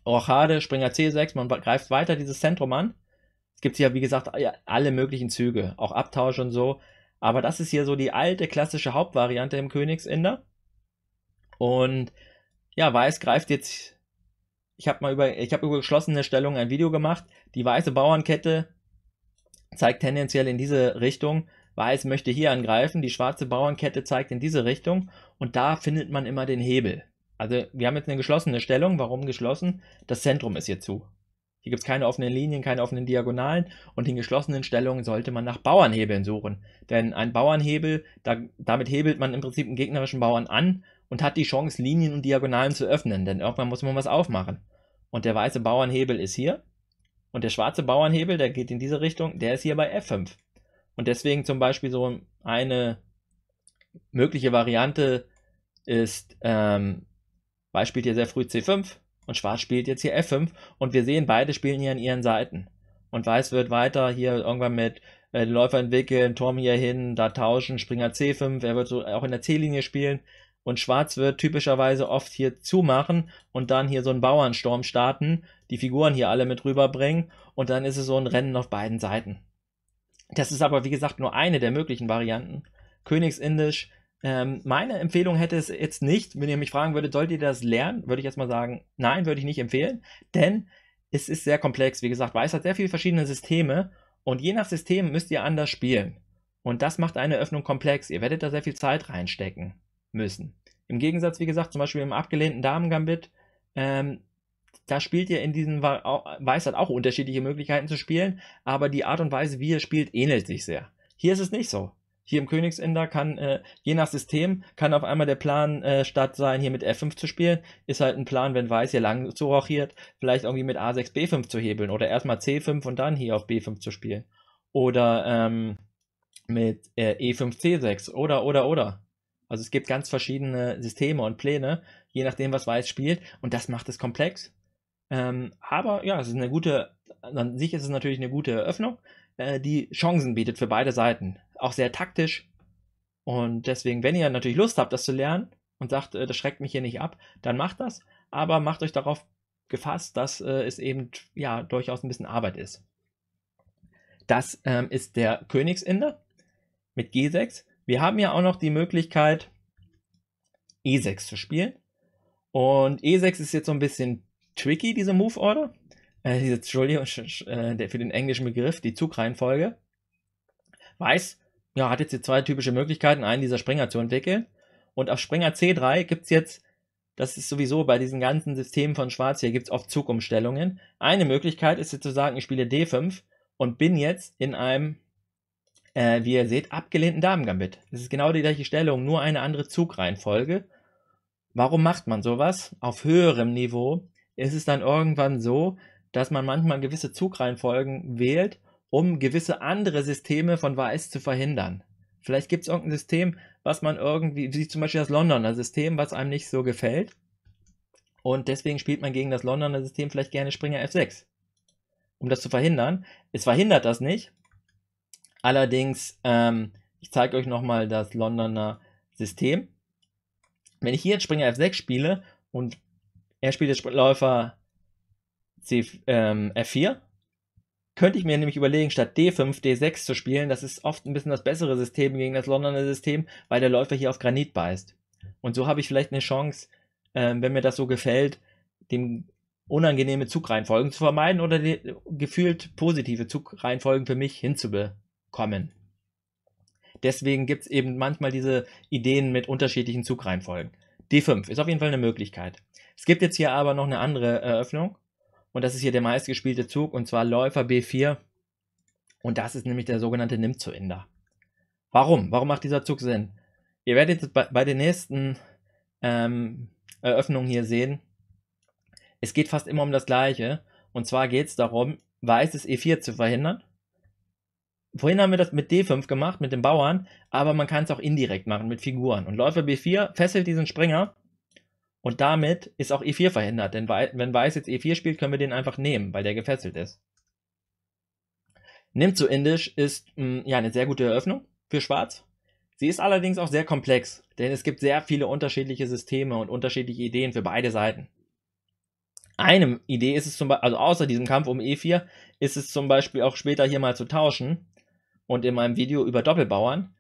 A: Rochade, Springer C6, man greift weiter dieses Zentrum an. Es gibt hier, wie gesagt, alle möglichen Züge, auch Abtausch und so. Aber das ist hier so die alte klassische Hauptvariante im Königsinder. Und ja, Weiß greift jetzt ich habe mal über, ich habe über geschlossene Stellung ein Video gemacht. Die weiße Bauernkette zeigt tendenziell in diese Richtung. Weiß möchte hier angreifen, die schwarze Bauernkette zeigt in diese Richtung und da findet man immer den Hebel. Also wir haben jetzt eine geschlossene Stellung. Warum geschlossen? Das Zentrum ist hier zu. Hier gibt es keine offenen Linien, keine offenen Diagonalen und in geschlossenen Stellungen sollte man nach Bauernhebeln suchen. Denn ein Bauernhebel, da, damit hebelt man im Prinzip einen gegnerischen Bauern an und hat die Chance, Linien und Diagonalen zu öffnen, denn irgendwann muss man was aufmachen. Und der weiße Bauernhebel ist hier und der schwarze Bauernhebel, der geht in diese Richtung, der ist hier bei F5. Und deswegen zum Beispiel so eine mögliche Variante ist, ähm, Weiß spielt hier sehr früh C5 und Schwarz spielt jetzt hier F5 und wir sehen, beide spielen hier an ihren Seiten. Und Weiß wird weiter hier irgendwann mit äh, Läufer entwickeln, Turm hier hin, da tauschen, Springer C5, er wird so auch in der C-Linie spielen und Schwarz wird typischerweise oft hier zumachen und dann hier so einen Bauernsturm starten, die Figuren hier alle mit rüberbringen und dann ist es so ein Rennen auf beiden Seiten. Das ist aber wie gesagt nur eine der möglichen Varianten. Königsindisch. Ähm, meine Empfehlung hätte es jetzt nicht, wenn ihr mich fragen würdet, sollt ihr das lernen, würde ich jetzt mal sagen, nein, würde ich nicht empfehlen, denn es ist sehr komplex. Wie gesagt, Weiß hat sehr viele verschiedene Systeme und je nach System müsst ihr anders spielen. Und das macht eine Öffnung komplex. Ihr werdet da sehr viel Zeit reinstecken müssen. Im Gegensatz, wie gesagt, zum Beispiel im abgelehnten Damen-Gambit, ähm, da spielt ihr in diesem Weiß halt auch unterschiedliche Möglichkeiten zu spielen, aber die Art und Weise, wie ihr spielt, ähnelt sich sehr. Hier ist es nicht so. Hier im Königsinder kann, äh, je nach System, kann auf einmal der Plan äh, statt sein, hier mit F5 zu spielen, ist halt ein Plan, wenn Weiß hier lang zu rochiert, vielleicht irgendwie mit A6, B5 zu hebeln oder erstmal C5 und dann hier auf B5 zu spielen. Oder ähm, mit äh, E5, C6 oder, oder, oder. Also es gibt ganz verschiedene Systeme und Pläne, je nachdem, was Weiß spielt. Und das macht es komplex. Ähm, aber ja, es ist eine gute, an sich ist es natürlich eine gute Eröffnung, äh, die Chancen bietet für beide Seiten. Auch sehr taktisch. Und deswegen, wenn ihr natürlich Lust habt, das zu lernen und sagt, äh, das schreckt mich hier nicht ab, dann macht das. Aber macht euch darauf gefasst, dass äh, es eben ja durchaus ein bisschen Arbeit ist. Das ähm, ist der Königsinder mit G6. Wir haben ja auch noch die Möglichkeit, E6 zu spielen. Und E6 ist jetzt so ein bisschen tricky, diese Move Order. Äh, diese, Entschuldigung, äh, für den englischen Begriff, die Zugreihenfolge. Weiß, ja, hat jetzt hier zwei typische Möglichkeiten, einen dieser Springer zu entwickeln. Und auf Springer C3 gibt es jetzt, das ist sowieso bei diesen ganzen Systemen von Schwarz hier, gibt es oft Zugumstellungen. Eine Möglichkeit ist jetzt zu sagen, ich spiele D5 und bin jetzt in einem äh, wie ihr seht, abgelehnten Damengambit. Das ist genau die gleiche Stellung, nur eine andere Zugreihenfolge. Warum macht man sowas? Auf höherem Niveau ist es dann irgendwann so, dass man manchmal gewisse Zugreihenfolgen wählt, um gewisse andere Systeme von Weiß zu verhindern. Vielleicht gibt es irgendein System, was man irgendwie, wie zum Beispiel das Londoner System, was einem nicht so gefällt. Und deswegen spielt man gegen das Londoner System vielleicht gerne Springer F6. Um das zu verhindern. Es verhindert das nicht, Allerdings, ähm, ich zeige euch nochmal das Londoner System. Wenn ich hier jetzt Springer F6 spiele und er spielt jetzt Läufer C, ähm, F4, könnte ich mir nämlich überlegen, statt D5, D6 zu spielen. Das ist oft ein bisschen das bessere System gegen das Londoner System, weil der Läufer hier auf Granit beißt. Und so habe ich vielleicht eine Chance, ähm, wenn mir das so gefällt, dem unangenehme Zugreihenfolgen zu vermeiden oder die gefühlt positive Zugreihenfolgen für mich hinzubekommen kommen. Deswegen gibt es eben manchmal diese Ideen mit unterschiedlichen Zugreihenfolgen. D5 ist auf jeden Fall eine Möglichkeit. Es gibt jetzt hier aber noch eine andere Eröffnung. Und das ist hier der meistgespielte Zug, und zwar Läufer B4. Und das ist nämlich der sogenannte Nimmt zu Inder. Warum? Warum macht dieser Zug Sinn? Ihr werdet bei, bei den nächsten ähm, Eröffnungen hier sehen, es geht fast immer um das Gleiche. Und zwar geht es darum, weißes E4 zu verhindern Vorhin haben wir das mit D5 gemacht, mit den Bauern, aber man kann es auch indirekt machen mit Figuren. Und Läufer B4 fesselt diesen Springer und damit ist auch E4 verhindert, denn wenn Weiß jetzt E4 spielt, können wir den einfach nehmen, weil der gefesselt ist. Nimmt zu Indisch ist mh, hm, ja eine sehr gute Eröffnung für Schwarz. Sie ist allerdings auch sehr komplex, denn es gibt sehr viele unterschiedliche Systeme und unterschiedliche Ideen für beide Seiten. Eine Idee ist es zum Beispiel, also außer diesem Kampf um E4, ist es zum Beispiel auch später hier mal zu tauschen und in meinem Video über Doppelbauern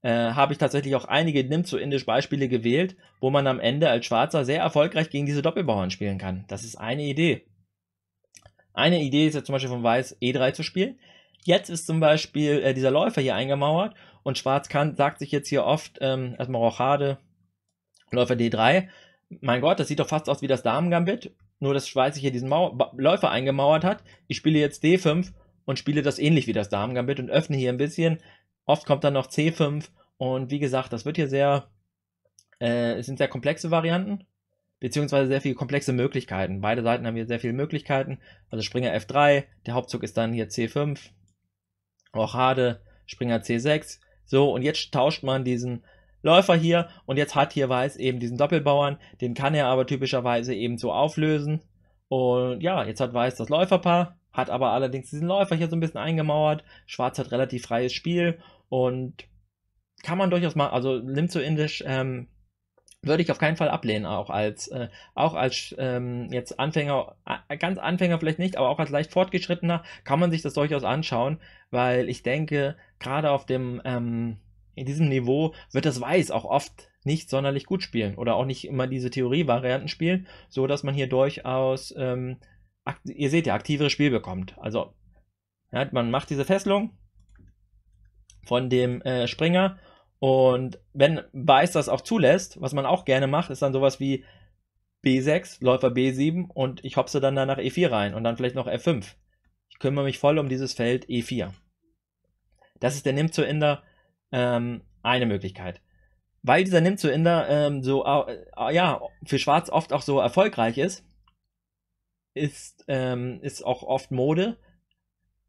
A: äh, habe ich tatsächlich auch einige nimmt zu indisch Beispiele gewählt, wo man am Ende als Schwarzer sehr erfolgreich gegen diese Doppelbauern spielen kann. Das ist eine Idee. Eine Idee ist jetzt zum Beispiel von Weiß E3 zu spielen. Jetzt ist zum Beispiel äh, dieser Läufer hier eingemauert und Schwarz kann, sagt sich jetzt hier oft, ähm, erstmal Rochade, Läufer D3. Mein Gott, das sieht doch fast aus wie das Damen-Gambit, nur dass Schwarz sich hier diesen Mau Läufer eingemauert hat. Ich spiele jetzt D5 und spiele das ähnlich wie das Damen-Gambit und öffne hier ein bisschen. Oft kommt dann noch C5 und wie gesagt, das wird hier sehr, äh, es sind sehr komplexe Varianten, beziehungsweise sehr viele komplexe Möglichkeiten. Beide Seiten haben hier sehr viele Möglichkeiten. Also Springer F3, der Hauptzug ist dann hier C5, auch Hade, Springer C6. So, und jetzt tauscht man diesen Läufer hier und jetzt hat hier Weiß eben diesen Doppelbauern, den kann er aber typischerweise eben so auflösen. Und ja, jetzt hat Weiß das Läuferpaar, hat aber allerdings diesen Läufer hier so ein bisschen eingemauert. Schwarz hat relativ freies Spiel und kann man durchaus mal, also nimmt so indisch, ähm, würde ich auf keinen Fall ablehnen, auch als, äh, auch als ähm, jetzt Anfänger, äh, ganz Anfänger vielleicht nicht, aber auch als leicht fortgeschrittener kann man sich das durchaus anschauen, weil ich denke, gerade auf dem, ähm, in diesem Niveau wird das Weiß auch oft nicht sonderlich gut spielen oder auch nicht immer diese Theorievarianten spielen, so dass man hier durchaus ähm, ihr seht ja, aktiveres Spiel bekommt. Also ja, man macht diese Fesselung von dem äh, Springer und wenn Weiß das auch zulässt, was man auch gerne macht, ist dann sowas wie B6, Läufer B7 und ich hopse dann da nach E4 rein und dann vielleicht noch F5. Ich kümmere mich voll um dieses Feld E4. Das ist der Nimm zu Inder ähm, eine Möglichkeit. Weil dieser Nimm zu Inder ähm, so, äh, ja, für Schwarz oft auch so erfolgreich ist, ist, ähm, ist auch oft Mode,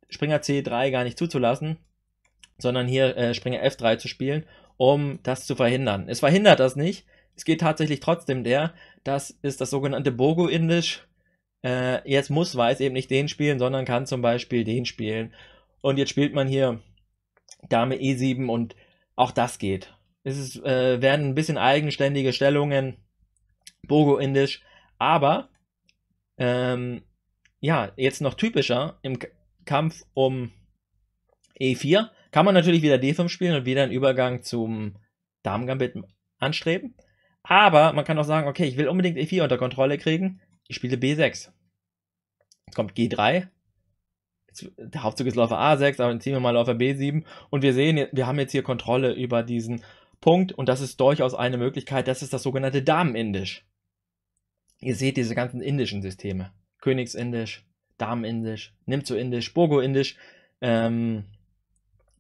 A: Springer C3 gar nicht zuzulassen, sondern hier äh, Springer F3 zu spielen, um das zu verhindern. Es verhindert das nicht, es geht tatsächlich trotzdem der, das ist das sogenannte Bogo-Indisch. Äh, jetzt muss Weiß eben nicht den spielen, sondern kann zum Beispiel den spielen. Und jetzt spielt man hier Dame E7 und auch das geht. Es ist, äh, werden ein bisschen eigenständige Stellungen, Bogo-Indisch, aber ähm, ja, jetzt noch typischer im K Kampf um E4 kann man natürlich wieder D5 spielen und wieder einen Übergang zum Damengambit anstreben. Aber man kann auch sagen, okay, ich will unbedingt E4 unter Kontrolle kriegen. Ich spiele B6. Jetzt kommt G3. Jetzt, der Hauptzug ist Läufer A6, aber dann ziehen wir mal Läufer B7. Und wir sehen, wir haben jetzt hier Kontrolle über diesen Punkt. Und das ist durchaus eine Möglichkeit. Das ist das sogenannte Damenindisch. Ihr seht diese ganzen indischen Systeme. Königsindisch, Damenindisch, Nimzo-Indisch, Burgo-Indisch. Ähm,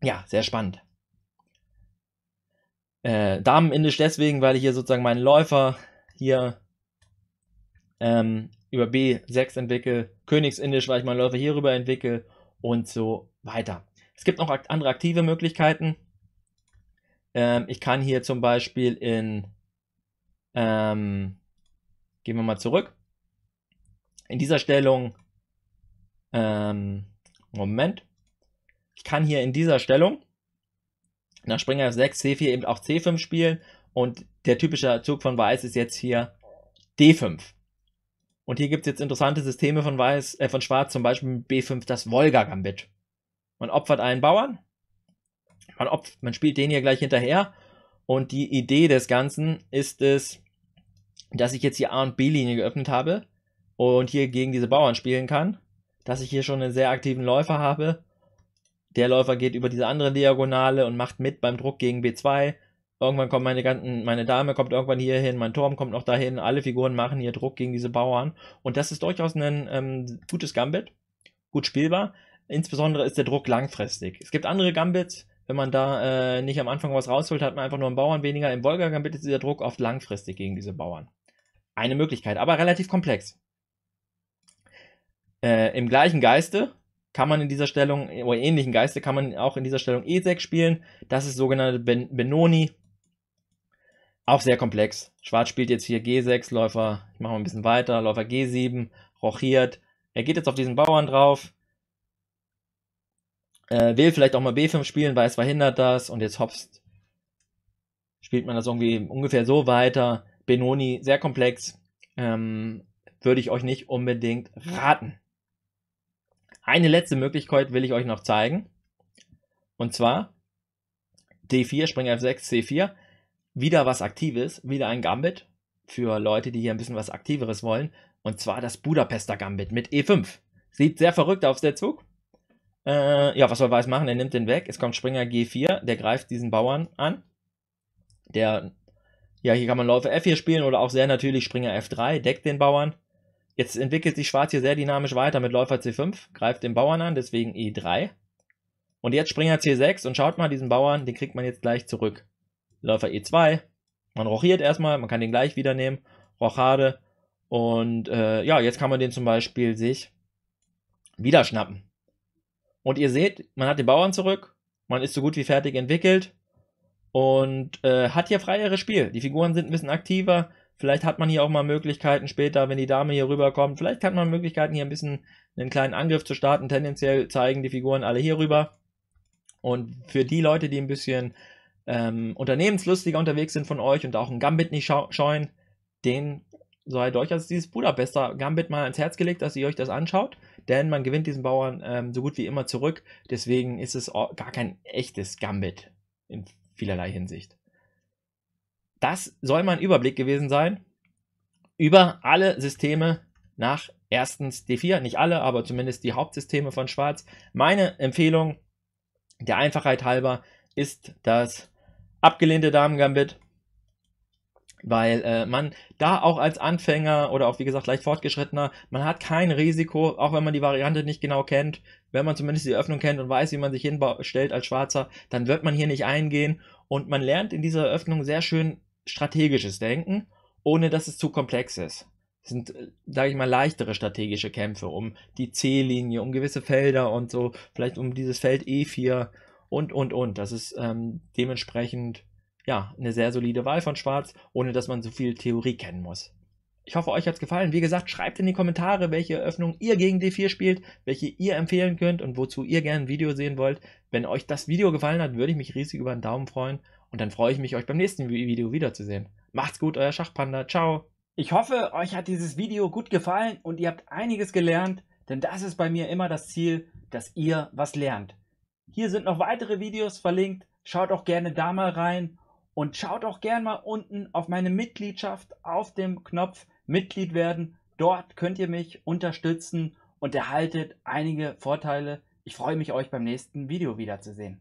A: ja, sehr spannend. Äh, Damenindisch deswegen, weil ich hier sozusagen meinen Läufer hier ähm, über B6 entwickle, Königsindisch, weil ich meinen Läufer hierüber entwickle und so weiter. Es gibt noch andere aktive Möglichkeiten. Ähm, ich kann hier zum Beispiel in ähm, Gehen wir mal zurück. In dieser Stellung, ähm, Moment, ich kann hier in dieser Stellung nach Springer 6 C4 eben auch C5 spielen und der typische Zug von Weiß ist jetzt hier D5. Und hier gibt es jetzt interessante Systeme von Weiß, äh, von Schwarz, zum Beispiel B5 das Wolga-Gambit. Man opfert einen Bauern, man, opf man spielt den hier gleich hinterher und die Idee des Ganzen ist es, dass ich jetzt die A- und B-Linie geöffnet habe und hier gegen diese Bauern spielen kann, dass ich hier schon einen sehr aktiven Läufer habe. Der Läufer geht über diese andere Diagonale und macht mit beim Druck gegen B2. Irgendwann kommt meine, ganzen, meine Dame kommt irgendwann hier hin, mein Turm kommt noch dahin, alle Figuren machen hier Druck gegen diese Bauern. Und das ist durchaus ein ähm, gutes Gambit, gut spielbar. Insbesondere ist der Druck langfristig. Es gibt andere Gambits, wenn man da äh, nicht am Anfang was rausholt, hat man einfach nur einen Bauern weniger. Im volga gambit ist dieser Druck oft langfristig gegen diese Bauern. Eine Möglichkeit, aber relativ komplex. Äh, Im gleichen Geiste kann man in dieser Stellung, oder ähnlichen Geiste kann man auch in dieser Stellung E6 spielen. Das ist sogenannte ben Benoni. Auch sehr komplex. Schwarz spielt jetzt hier G6, Läufer, ich mache mal ein bisschen weiter, Läufer G7, rochiert. Er geht jetzt auf diesen Bauern drauf. Äh, will vielleicht auch mal B5 spielen, weil es verhindert das. Und jetzt hopst. Spielt man das irgendwie ungefähr so weiter. Benoni sehr komplex. Ähm, würde ich euch nicht unbedingt raten. Eine letzte Möglichkeit will ich euch noch zeigen. Und zwar D4, Springer F6, C4. Wieder was Aktives, wieder ein Gambit für Leute, die hier ein bisschen was Aktiveres wollen. Und zwar das Budapester Gambit mit E5. Sieht sehr verrückt aus, der Zug. Äh, ja, was soll Weiß machen? Er nimmt den weg. Es kommt Springer G4, der greift diesen Bauern an. Der ja, hier kann man Läufer F4 spielen oder auch sehr natürlich Springer F3, deckt den Bauern. Jetzt entwickelt sich Schwarz hier sehr dynamisch weiter mit Läufer C5, greift den Bauern an, deswegen E3. Und jetzt Springer C6 und schaut mal, diesen Bauern, den kriegt man jetzt gleich zurück. Läufer E2, man rochiert erstmal, man kann den gleich wieder nehmen, Rochade. Und äh, ja, jetzt kann man den zum Beispiel sich wieder schnappen. Und ihr seht, man hat den Bauern zurück, man ist so gut wie fertig entwickelt und äh, hat hier freieres Spiel. Die Figuren sind ein bisschen aktiver. Vielleicht hat man hier auch mal Möglichkeiten später, wenn die Dame hier rüberkommt. Vielleicht hat man Möglichkeiten, hier ein bisschen einen kleinen Angriff zu starten. Tendenziell zeigen die Figuren alle hier rüber. Und für die Leute, die ein bisschen ähm, unternehmenslustiger unterwegs sind von euch und auch ein Gambit nicht scheuen, den seid euch als dieses Budapester Gambit mal ans Herz gelegt, dass ihr euch das anschaut. Denn man gewinnt diesen Bauern ähm, so gut wie immer zurück. Deswegen ist es gar kein echtes Gambit im vielerlei Hinsicht. Das soll mein Überblick gewesen sein über alle Systeme nach erstens D4, nicht alle, aber zumindest die Hauptsysteme von Schwarz. Meine Empfehlung, der Einfachheit halber, ist das abgelehnte Damen-Gambit, weil äh, man da auch als Anfänger oder auch wie gesagt leicht fortgeschrittener, man hat kein Risiko, auch wenn man die Variante nicht genau kennt, wenn man zumindest die Öffnung kennt und weiß, wie man sich hinstellt als Schwarzer, dann wird man hier nicht eingehen. Und man lernt in dieser Öffnung sehr schön strategisches Denken, ohne dass es zu komplex ist. Das sind, äh, sage ich mal, leichtere strategische Kämpfe um die C-Linie, um gewisse Felder und so, vielleicht um dieses Feld E4 und, und, und. Das ist ähm, dementsprechend, ja, eine sehr solide Wahl von Schwarz, ohne dass man so viel Theorie kennen muss. Ich hoffe, euch hat es gefallen. Wie gesagt, schreibt in die Kommentare, welche Eröffnung ihr gegen D4 spielt, welche ihr empfehlen könnt und wozu ihr gerne ein Video sehen wollt. Wenn euch das Video gefallen hat, würde ich mich riesig über einen Daumen freuen und dann freue ich mich, euch beim nächsten Video wiederzusehen. Macht's gut, euer Schachpanda. Ciao. Ich hoffe, euch hat dieses Video gut gefallen und ihr habt einiges gelernt, denn das ist bei mir immer das Ziel, dass ihr was lernt. Hier sind noch weitere Videos verlinkt. Schaut auch gerne da mal rein und schaut auch gerne mal unten auf meine Mitgliedschaft auf dem Knopf Mitglied werden. Dort könnt ihr mich unterstützen und erhaltet einige Vorteile. Ich freue mich, euch beim nächsten Video wiederzusehen.